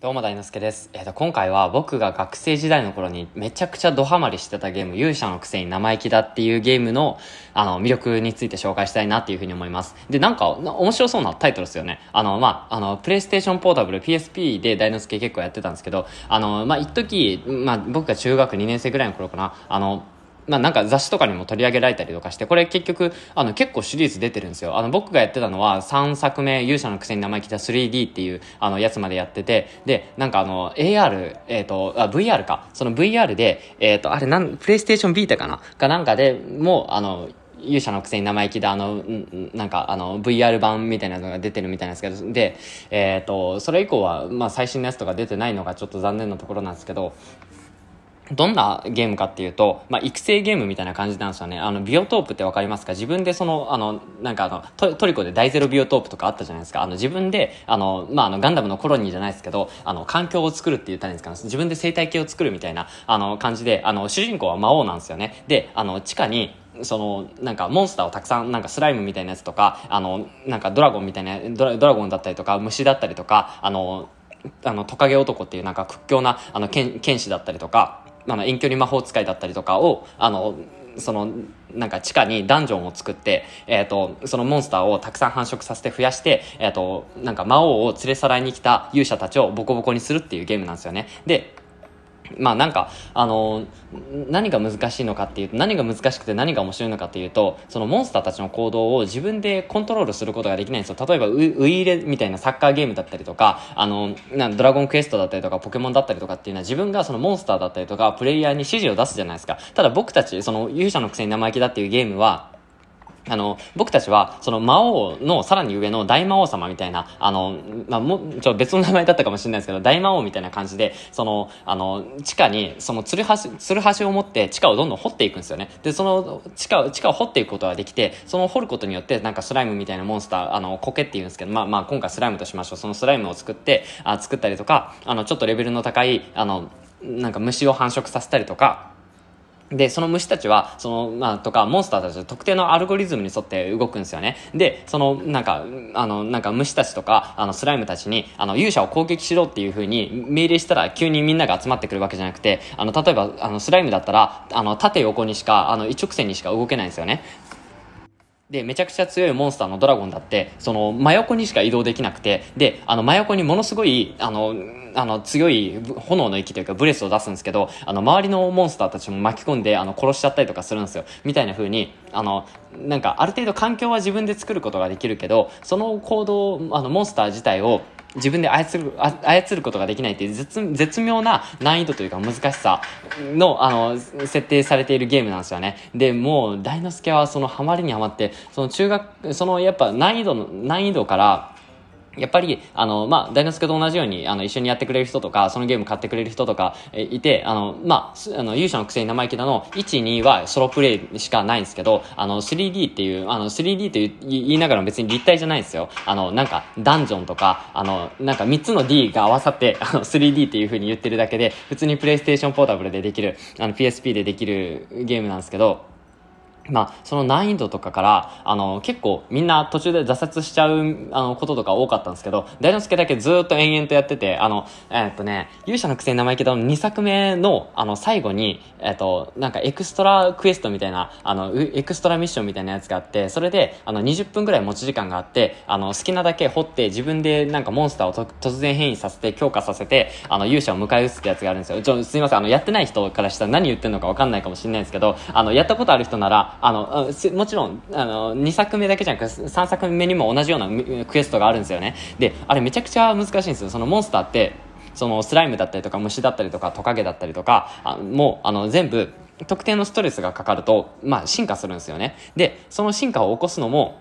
どうも大之助です。えっ、ー、と、今回は僕が学生時代の頃にめちゃくちゃドハマりしてたゲーム、勇者のくせに生意気だっていうゲームの、あの、魅力について紹介したいなっていうふうに思います。で、なんか、面白そうなタイトルですよね。あの、まあ、あの、プレイステーションポータブル PSP で大之助結構やってたんですけど、あの、まあ、一時、まあ、僕が中学2年生ぐらいの頃かな、あの、まあ、なんか雑誌とかにも取り上げられたりとかして、これ結局、あの、結構シリーズ出てるんですよ。あの、僕がやってたのは3作目、勇者のくせに名前気た 3D っていう、あの、やつまでやってて、で、なんかあの、AR、えっ、ー、と、あ、VR か。その VR で、えっ、ー、と、あれ、なん、プレイステーションビータかなかなんかでもう、あの、勇者のくせに生意気だ、あの、なんか、あの、VR 版みたいなのが出てるみたいなんですけど、で、えっ、ー、と、それ以降は、まあ、最新のやつとか出てないのがちょっと残念なところなんですけど、どんなゲームかっていうと、まあ、育成ゲームみたいな感じなんですよね。あの、ビオトープってわかりますか自分でその、あの、なんかあのト、トリコで大ゼロビオトープとかあったじゃないですか。あの、自分で、あの、まあ、あの、ガンダムのコロニーじゃないですけど、あの、環境を作るって言ったらいいんですか、ね、自分で生態系を作るみたいな、あの、感じで、あの、主人公は魔王なんですよね。で、あの、地下に、そのなんかモンスターをたくさんなんかスライムみたいなやつとかあのなんかドラゴンみたいなドラドラゴンだったりとか虫だったりとかあのあのトカゲ男っていうなんか屈強なあの剣剣士だったりとか。あの遠距離魔法使いだったりとかをあのそのなんか地下にダンジョンを作って、えーと、そのモンスターをたくさん繁殖させて増やして、えーと、なんか魔王を連れ去らいに来た勇者たちをボコボコにするっていうゲームなんですよねでまあなんか、あのー、何が難しいのかっていうと、何が難しくて何が面白いのかっていうと、そのモンスターたちの行動を自分でコントロールすることができないんですよ。例えば、ウイイレみたいなサッカーゲームだったりとか、あの、なドラゴンクエストだったりとか、ポケモンだったりとかっていうのは自分がそのモンスターだったりとか、プレイヤーに指示を出すじゃないですか。ただ僕たち、その勇者のくせに生意気だっていうゲームは、あの、僕たちは、その魔王のさらに上の大魔王様みたいな、あの、まあ、も、ちょ、別の名前だったかもしれないですけど、大魔王みたいな感じで、その、あの、地下に、その、つるはし、を持って地下をどんどん掘っていくんですよね。で、その、地下を、地下を掘っていくことができて、その掘ることによって、なんかスライムみたいなモンスター、あの、苔って言うんですけど、まあまあ、今回スライムとしましょう。そのスライムを作って、あ作ったりとか、あの、ちょっとレベルの高い、あの、なんか虫を繁殖させたりとか、で、その虫たちは、その、まあ、とか、モンスターたちは特定のアルゴリズムに沿って動くんですよね。で、その、なんか、あの、なんか虫たちとか、あの、スライムたちに、あの、勇者を攻撃しろっていう風に命令したら、急にみんなが集まってくるわけじゃなくて、あの、例えば、あの、スライムだったら、あの、縦横にしか、あの、一直線にしか動けないんですよね。で、めちゃくちゃ強いモンスターのドラゴンだって、その、真横にしか移動できなくて、で、あの、真横にものすごい、あの、あの、強い炎の息というかブレスを出すんですけど、あの、周りのモンスターたちも巻き込んで、あの、殺しちゃったりとかするんですよ。みたいな風に、あの、なんか、ある程度環境は自分で作ることができるけど、その行動、あの、モンスター自体を、自分で操る操ることができないっていう絶妙な難易度というか難しさのあの設定されているゲームなんですよねでもう大之助はそのハマりにはまってその中学そのやっぱ難易度の難易度からやっぱり、あの、まあ、大之助と同じように、あの、一緒にやってくれる人とか、そのゲーム買ってくれる人とか、え、いて、あの、まあ、あの、勇者のくせに生意気なの、1、2はソロプレイしかないんですけど、あの、3D っていう、あの、3D って言いながらも別に立体じゃないんですよ。あの、なんか、ダンジョンとか、あの、なんか3つの D が合わさって、あの、3D っていう風に言ってるだけで、普通に PlayStation ポータブルでできる、あの、PSP でできるゲームなんですけど、まあ、その難易度とかから、あの、結構みんな途中で挫折しちゃう、あの、こととか多かったんですけど、大之助だけずっと延々とやってて、あの、えー、っとね、勇者のくせに生意気だの2作目の、あの、最後に、えー、っと、なんかエクストラクエストみたいな、あの、エクストラミッションみたいなやつがあって、それで、あの、20分くらい持ち時間があって、あの、好きなだけ掘って、自分でなんかモンスターを突然変異させて、強化させて、あの、勇者を迎え撃つってやつがあるんですよ。ちょ、すいません、あの、やってない人からしたら何言ってんのかわかんないかもしれないですけど、あの、やったことある人なら、あの、もちろん、あの、2作目だけじゃなくて、3作目にも同じようなクエストがあるんですよね。で、あれめちゃくちゃ難しいんですよ。そのモンスターって、そのスライムだったりとか虫だったりとかトカゲだったりとか、あもう、あの、全部、特定のストレスがかかると、まあ、進化するんですよね。で、その進化を起こすのも、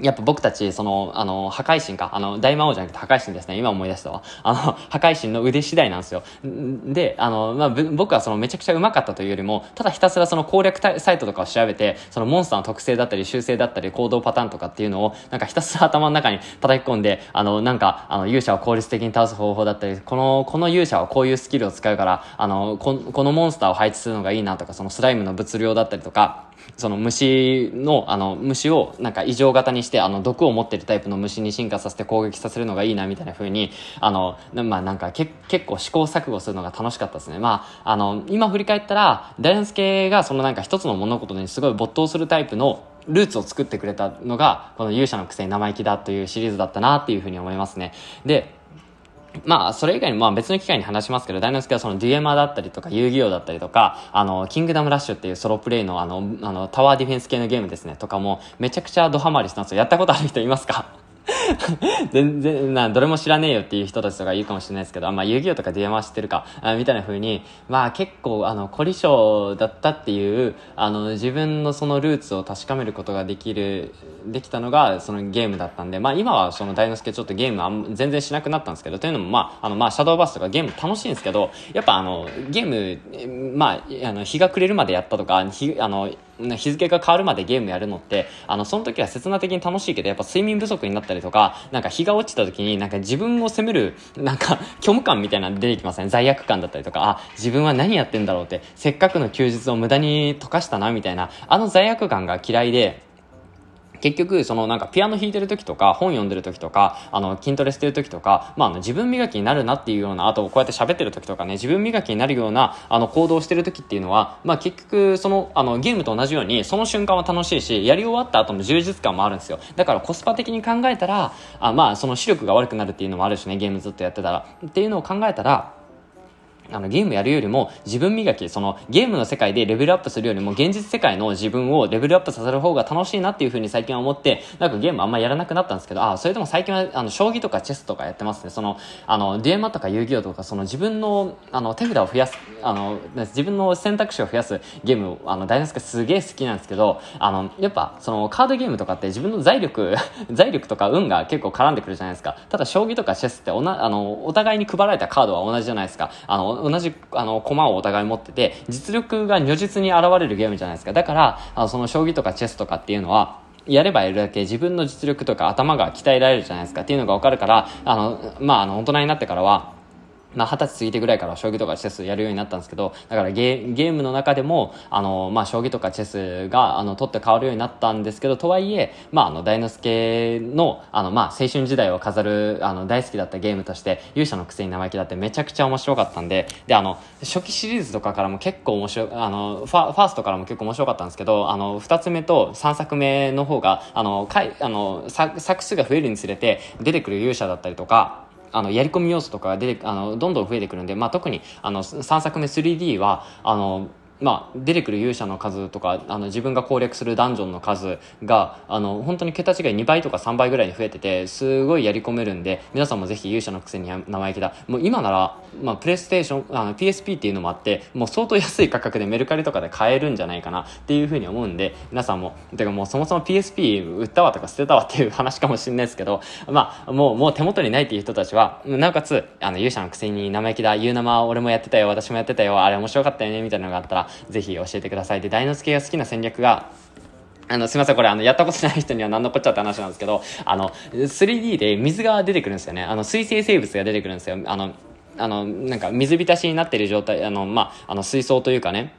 やっぱ僕たち、その、あの、破壊神か、あの、大魔王じゃなくて破壊神ですね。今思い出したわ。あの、破壊神の腕次第なんですよ。で、あの、まあ、僕はそのめちゃくちゃうまかったというよりも、ただひたすらその攻略サイトとかを調べて、そのモンスターの特性だったり、修正だったり、行動パターンとかっていうのを、なんかひたすら頭の中に叩き込んで、あの、なんか、あの、勇者を効率的に倒す方法だったり、この、この勇者はこういうスキルを使うから、あの、ここのモンスターを配置するのがいいなとか、そのスライムの物量だったりとか、その虫の、あの、虫をなんか異常型にして、あの、毒を持ってるタイプの虫に進化させて攻撃させるのがいいな、みたいな風に、あの、まあなんかけ結構試行錯誤するのが楽しかったですね。まあ、あの、今振り返ったら、ダイアンス系がそのなんか一つの物事にすごい没頭するタイプのルーツを作ってくれたのが、この勇者のくせに生意気だというシリーズだったなっていうふうに思いますね。で、まあ、それ以外に、まあ別の機会に話しますけど、大之助はそのデュエマだったりとか、遊戯王だったりとか、あの、キングダムラッシュっていうソロプレイのあの、あの、タワーディフェンス系のゲームですね、とかも、めちゃくちゃドハマりしたんですよ。やったことある人いますか 全然、な、どれも知らねえよっていう人たちとか言うかもしれないですけど、あまあ、遊戯王とか DM は知ってるか、あみたいな風に、まあ結構、あの、凝り性だったっていう、あの、自分のそのルーツを確かめることができる、できたのが、そのゲームだったんで、まあ今はその大之助ちょっとゲームあん全然しなくなったんですけど、というのも、まあ、あの、まあ、シャドーバースとかゲーム楽しいんですけど、やっぱあの、ゲーム、まあ、あの、日が暮れるまでやったとか、日、あの、日付が変わるまでゲームやるのって、あの、その時は刹那的に楽しいけど、やっぱ睡眠不足になったりとか、なんか日が落ちた時になんか自分を責める、なんか 虚無感みたいなの出てきません、ね、罪悪感だったりとか、あ、自分は何やってんだろうって、せっかくの休日を無駄に溶かしたな、みたいな、あの罪悪感が嫌いで、結局、そのなんかピアノ弾いてる時とか、本読んでる時とか、あの、筋トレしてる時とか、まあ、あの自分磨きになるなっていうような、あとこうやって喋ってる時とかね、自分磨きになるような、あの、行動してる時っていうのは、まあ、結局、その、あの、ゲームと同じように、その瞬間は楽しいし、やり終わった後の充実感もあるんですよ。だからコスパ的に考えたら、あまあ、その視力が悪くなるっていうのもあるしね、ゲームずっとやってたら。っていうのを考えたら、あの、ゲームやるよりも自分磨き、そのゲームの世界でレベルアップするよりも現実世界の自分をレベルアップさせる方が楽しいなっていうふうに最近は思って、なんかゲームあんまやらなくなったんですけど、あ、それでも最近はあの、将棋とかチェスとかやってますね。その、あの、デュエマとか遊戯王とか、その自分の、あの、手札を増やす、あの、自分の選択肢を増やすゲーム、あの、ダイナスカすげえ好きなんですけど、あの、やっぱ、そのカードゲームとかって自分の財力、財力とか運が結構絡んでくるじゃないですか。ただ将棋とかチェスっておな、あの、お互いに配られたカードは同じじゃないですか。あの、同じ、あの、駒をお互い持ってて、実力が如実に現れるゲームじゃないですか。だから、あのその将棋とかチェスとかっていうのは、やればやるだけ自分の実力とか頭が鍛えられるじゃないですかっていうのがわかるから、あの、まあ、あの、大人になってからは、まあ、二十歳過ぎてぐらいから将棋とかチェスやるようになったんですけど、だからゲゲームの中でも、あの、まあ、将棋とかチェスが、あの、取って変わるようになったんですけど、とはいえ、まあ、あの、大之助の、あの、まあ、青春時代を飾る、あの、大好きだったゲームとして、勇者のくせに生意気だってめちゃくちゃ面白かったんで、で、あの、初期シリーズとかからも結構面白い、あの、ファファーストからも結構面白かったんですけど、あの、二つ目と三作目の方が、あの、かいあの作、作数が増えるにつれて、出てくる勇者だったりとか、あのやり込み要素とかが出てあのどんどん増えてくるんで、まあ、特にあの3作目 3D はあのまあ、出てくる勇者の数とかあの自分が攻略するダンジョンの数があの本当に桁違い2倍とか3倍ぐらいに増えててすごいやり込めるんで皆さんもぜひ勇者のくせに生意気だもう今なら、まあ、プレイステーションあの PSP っていうのもあってもう相当安い価格でメルカリとかで買えるんじゃないかなっていうふうに思うんで皆さんもてかもうそもそも PSP 売ったわとか捨てたわっていう話かもしれないですけどまあもうもう手元にないっていう人たちはなおかつあの勇者のくせに生意気だ言うま俺もやってたよ私もやってたよあれ面白かったよねみたいなのがあったらぜひ教えてください。で、大之助が好きな戦略が、あの、すいません、これ、あの、やったことない人には何のこっちゃって話なんですけど、あの、3D で水が出てくるんですよね。あの、水生生物が出てくるんですよ。あの、あの、なんか、水浸しになってる状態、あの、まあ、あの、水槽というかね、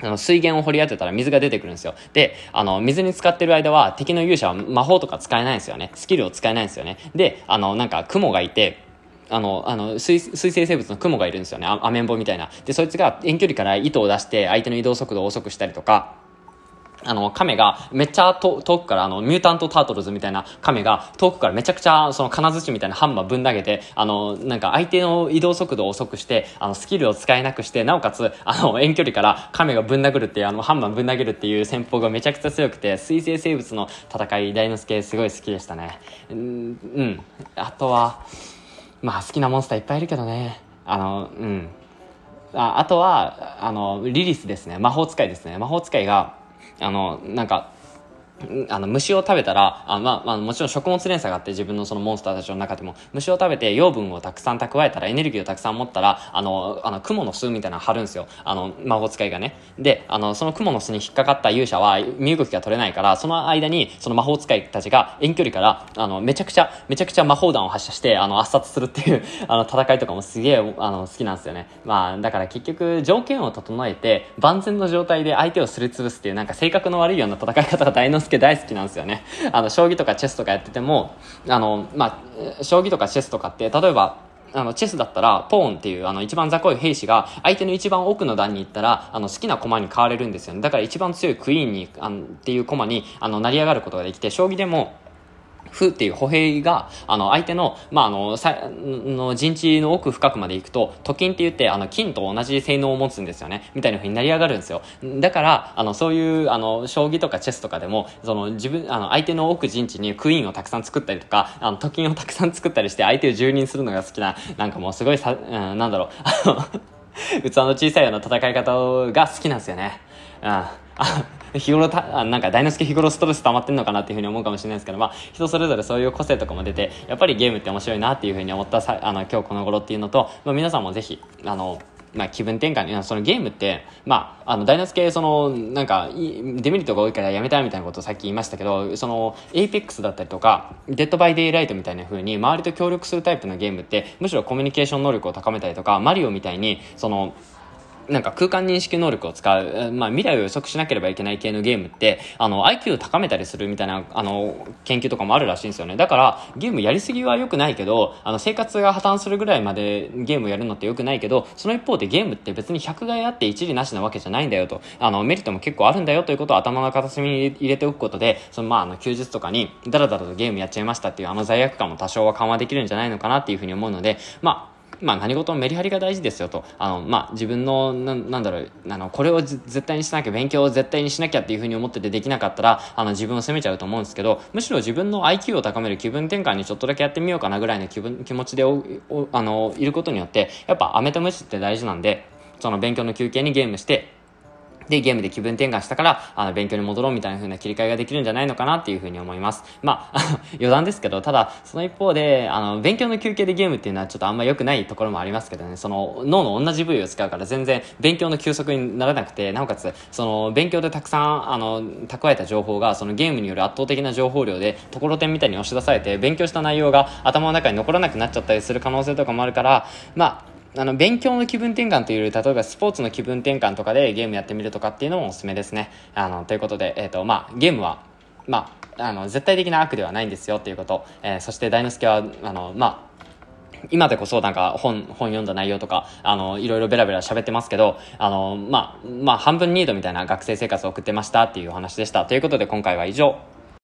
あの、水源を掘り当てたら水が出てくるんですよ。で、あの、水に浸かってる間は敵の勇者は魔法とか使えないんですよね。スキルを使えないんですよね。で、あの、なんか、雲がいて、あの、あの水、水生生物のクモがいるんですよね。アメンボみたいな。で、そいつが遠距離から糸を出して相手の移動速度を遅くしたりとか、あの、亀が、めっちゃ遠くから、あの、ミュータントタートルズみたいな亀が、遠くからめちゃくちゃ、その金槌みたいなハンマーぶん投げて、あの、なんか相手の移動速度を遅くして、あの、スキルを使えなくして、なおかつ、あの、遠距離から亀がぶん殴るっていう、あの、ハンマーぶん投げるっていう戦法がめちゃくちゃ強くて、水生生物の戦い、大之助すごい好きでしたね。うん、あとは、まあ好きなモンスターいっぱいいるけどね。あの、うん。ああとは、あの、リリスですね。魔法使いですね。魔法使いが、あの、なんか、あの、虫を食べたら、あまあ、まあ、もちろん食物連鎖があって自分のそのモンスターたちの中でも、虫を食べて養分をたくさん蓄えたら、エネルギーをたくさん持ったら、あの、あの、蜘蛛の巣みたいなの張るんですよ。あの、魔法使いがね。で、あの、その蜘蛛の巣に引っかかった勇者は、身動きが取れないから、その間に、その魔法使いたちが遠距離から、あの、めちゃくちゃ、めちゃくちゃ魔法弾を発射して、あの、圧殺するっていう あの、戦いとかもすげえ、あの、好きなんですよね。まあ、だから結局、条件を整えて、万全の状態で相手をすり潰すっていう、なんか性格の悪いような戦い方が大の助大好きなんですよね。あの、将棋とかチェスとかやってても、あの、まあ、将棋とかチェスとかって、例えば、あの、チェスだったら、ポーンっていう、あの、一番雑魚い兵士が、相手の一番奥の段に行ったら、あの、好きな駒に変われるんですよね。だから一番強いクイーンに、あの、っていう駒に、あの、成り上がることができて、将棋でも、ふっていう歩兵が、あの、相手の、まあ、あの、さ、の、陣地の奥深くまで行くと、と金って言って、あの、金と同じ性能を持つんですよね。みたいな風になり上がるんですよ。だから、あの、そういう、あの、将棋とかチェスとかでも、その、自分、あの、相手の奥陣地にクイーンをたくさん作ったりとか、あの、と金をたくさん作ったりして、相手を蹂人するのが好きな、なんかもうすごいさ、うん、なんだろう、あの、器の小さいような戦い方が好きなんですよね。ああ日頃たあなんか大之助日頃ストレス溜まってんのかなっていうふうに思うかもしれないですけど、まあ、人それぞれそういう個性とかも出てやっぱりゲームって面白いなっていうふうに思ったさあの今日この頃っていうのと、まあ、皆さんもぜひあのまあ、気分転換そのゲームって、まあ、あの大之助そのなんかデメリットが多いからやめたいみたいなことをさっき言いましたけどそのエイペックスだったりとかデッド・バイ・デイ・ライトみたいな風に周りと協力するタイプのゲームってむしろコミュニケーション能力を高めたりとかマリオみたいにそのなんか空間認識能力を使う、まあ、未来を予測しなければいけない系のゲームって、あの、IQ を高めたりするみたいな、あの、研究とかもあるらしいんですよね。だから、ゲームやりすぎは良くないけど、あの、生活が破綻するぐらいまでゲームをやるのって良くないけど、その一方でゲームって別に100害あって一理なしなわけじゃないんだよと、あの、メリットも結構あるんだよということを頭の片隅に入れておくことで、その、まあ、あの、休日とかに、ダラダラとゲームやっちゃいましたっていう、あの罪悪感も多少は緩和できるんじゃないのかなっていうふうに思うので、まあ、まあ、何事もメリハリが大事ですよとあの、まあ、自分のななんだろうあのこれを絶対にしなきゃ勉強を絶対にしなきゃっていうふうに思っててできなかったらあの自分を責めちゃうと思うんですけどむしろ自分の IQ を高める気分転換にちょっとだけやってみようかなぐらいの気分気持ちでおおあのいることによってやっぱアメとムチって大事なんでその勉強の休憩にゲームしてで、ゲームで気分転換したから、あの、勉強に戻ろうみたいな風な切り替えができるんじゃないのかなっていう風に思います。まあ、余談ですけど、ただ、その一方で、あの、勉強の休憩でゲームっていうのはちょっとあんま良くないところもありますけどね、その、脳の同じ部位を使うから全然勉強の休息にならなくて、なおかつ、その、勉強でたくさん、あの、蓄えた情報が、そのゲームによる圧倒的な情報量で、ところてんみたいに押し出されて、勉強した内容が頭の中に残らなくなっちゃったりする可能性とかもあるから、まあ、あの、勉強の気分転換というより、例えばスポーツの気分転換とかでゲームやってみるとかっていうのもおすすめですね。あの、ということで、えっ、ー、と、まあ、ゲームは、まあ、あの、絶対的な悪ではないんですよっていうこと。えー、そして大之助は、あの、まあ、今でこそなんか本、本読んだ内容とか、あの、いろいろベラベラ喋ってますけど、あの、まあ、まあ、半分ニードみたいな学生生活を送ってましたっていうお話でした。ということで今回は以上。